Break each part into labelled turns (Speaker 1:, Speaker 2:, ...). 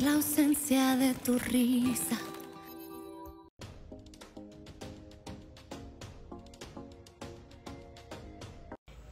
Speaker 1: la ausencia de tu risa.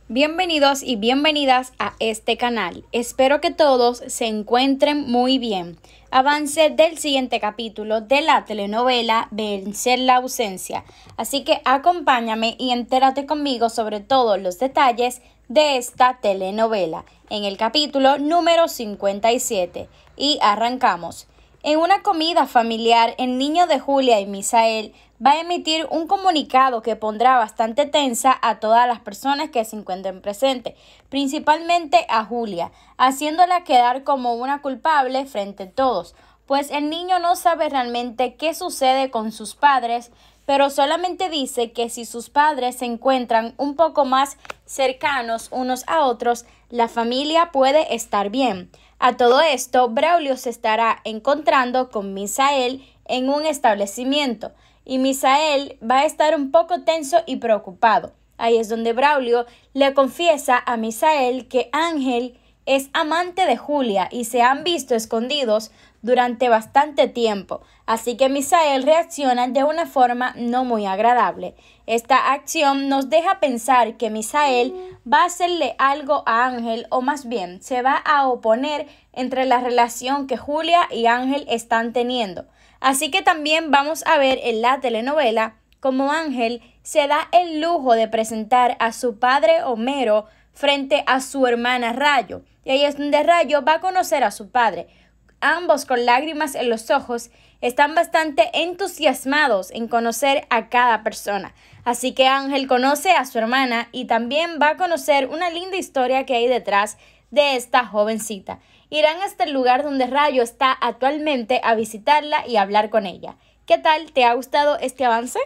Speaker 1: Bienvenidos y bienvenidas a este canal. Espero que todos se encuentren muy bien. Avance del siguiente capítulo de la telenovela Vencer la ausencia. Así que acompáñame y entérate conmigo sobre todos los detalles de esta telenovela en el capítulo número 57. Y arrancamos. En una comida familiar, el niño de Julia y Misael va a emitir un comunicado que pondrá bastante tensa a todas las personas que se encuentren presentes, principalmente a Julia, haciéndola quedar como una culpable frente a todos, pues el niño no sabe realmente qué sucede con sus padres, pero solamente dice que si sus padres se encuentran un poco más cercanos unos a otros, la familia puede estar bien. A todo esto, Braulio se estará encontrando con Misael en un establecimiento y Misael va a estar un poco tenso y preocupado. Ahí es donde Braulio le confiesa a Misael que Ángel es amante de Julia y se han visto escondidos durante bastante tiempo, así que Misael reacciona de una forma no muy agradable. Esta acción nos deja pensar que Misael va a hacerle algo a Ángel o más bien se va a oponer entre la relación que Julia y Ángel están teniendo. Así que también vamos a ver en la telenovela cómo Ángel se da el lujo de presentar a su padre Homero frente a su hermana Rayo. Y ahí es donde Rayo va a conocer a su padre. Ambos con lágrimas en los ojos están bastante entusiasmados en conocer a cada persona. Así que Ángel conoce a su hermana y también va a conocer una linda historia que hay detrás de esta jovencita. Irán hasta el lugar donde Rayo está actualmente a visitarla y hablar con ella. ¿Qué tal? ¿Te ha gustado este avance?